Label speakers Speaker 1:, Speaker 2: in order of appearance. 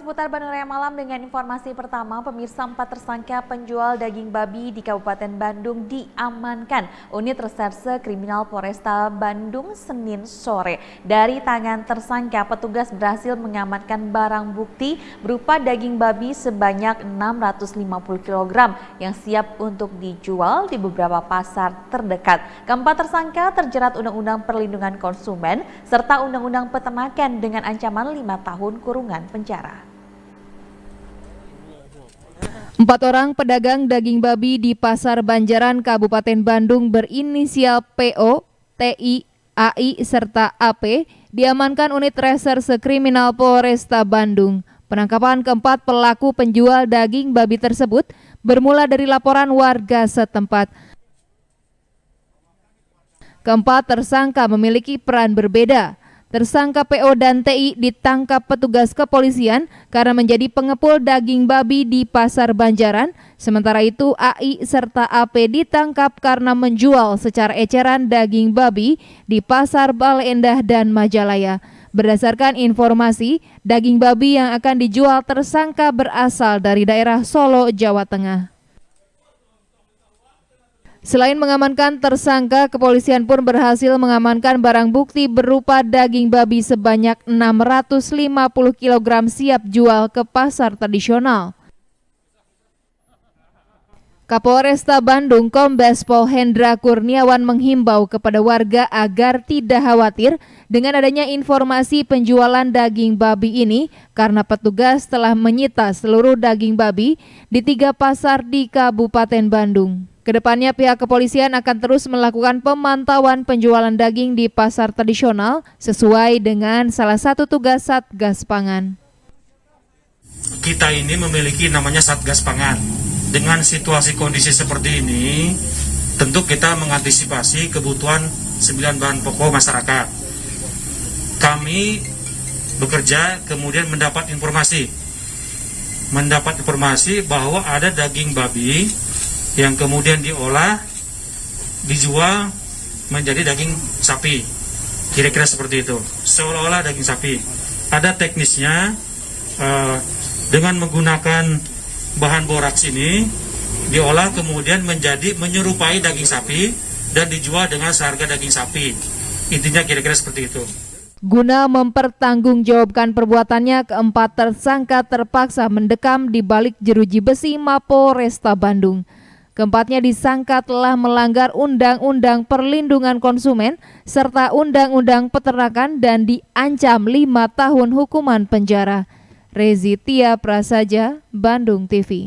Speaker 1: seputar Raya Malam dengan informasi pertama, pemirsa empat tersangka penjual daging babi di Kabupaten Bandung diamankan unit reserse kriminal Polresta Bandung Senin sore. Dari tangan tersangka, petugas berhasil mengamankan barang bukti berupa daging babi sebanyak 650 kg yang siap untuk dijual di beberapa pasar terdekat. Keempat tersangka terjerat Undang-Undang Perlindungan Konsumen serta Undang-Undang Peternakan dengan ancaman lima tahun kurungan penjara.
Speaker 2: Empat orang pedagang daging babi di Pasar Banjaran Kabupaten Bandung berinisial PO, TI, AI, serta AP diamankan unit reserse kriminal Polresta Bandung. Penangkapan keempat pelaku penjual daging babi tersebut bermula dari laporan warga setempat. Keempat tersangka memiliki peran berbeda, Tersangka PO dan TI ditangkap petugas kepolisian karena menjadi pengepul daging babi di pasar Banjaran. Sementara itu AI serta AP ditangkap karena menjual secara eceran daging babi di pasar Balendah dan Majalaya. Berdasarkan informasi, daging babi yang akan dijual tersangka berasal dari daerah Solo, Jawa Tengah. Selain mengamankan tersangka, kepolisian pun berhasil mengamankan barang bukti berupa daging babi sebanyak 650 kg siap jual ke pasar tradisional. Kapolresta Bandung Kombes Pol Hendra Kurniawan menghimbau kepada warga agar tidak khawatir dengan adanya informasi penjualan daging babi ini karena petugas telah menyita seluruh daging babi di tiga pasar di Kabupaten Bandung. Kedepannya pihak kepolisian akan terus melakukan pemantauan penjualan daging di pasar tradisional sesuai dengan salah satu tugas Satgas Pangan.
Speaker 3: Kita ini memiliki namanya Satgas Pangan. Dengan situasi kondisi seperti ini, tentu kita mengantisipasi kebutuhan sembilan bahan pokok masyarakat. Kami bekerja kemudian mendapat informasi. Mendapat informasi bahwa ada daging babi yang kemudian diolah dijual menjadi daging sapi kira-kira seperti itu seolah-olah daging sapi ada teknisnya eh, dengan menggunakan bahan boraks ini diolah kemudian menjadi menyerupai daging sapi dan dijual dengan seharga daging sapi intinya kira-kira seperti itu
Speaker 2: Guna mempertanggungjawabkan perbuatannya, keempat tersangka terpaksa mendekam di balik jeruji besi Mapo Resta Bandung. Keempatnya disangka telah melanggar Undang-Undang Perlindungan Konsumen serta Undang-Undang Peternakan dan diancam lima tahun hukuman penjara. Rezitia Prasaja, Bandung TV.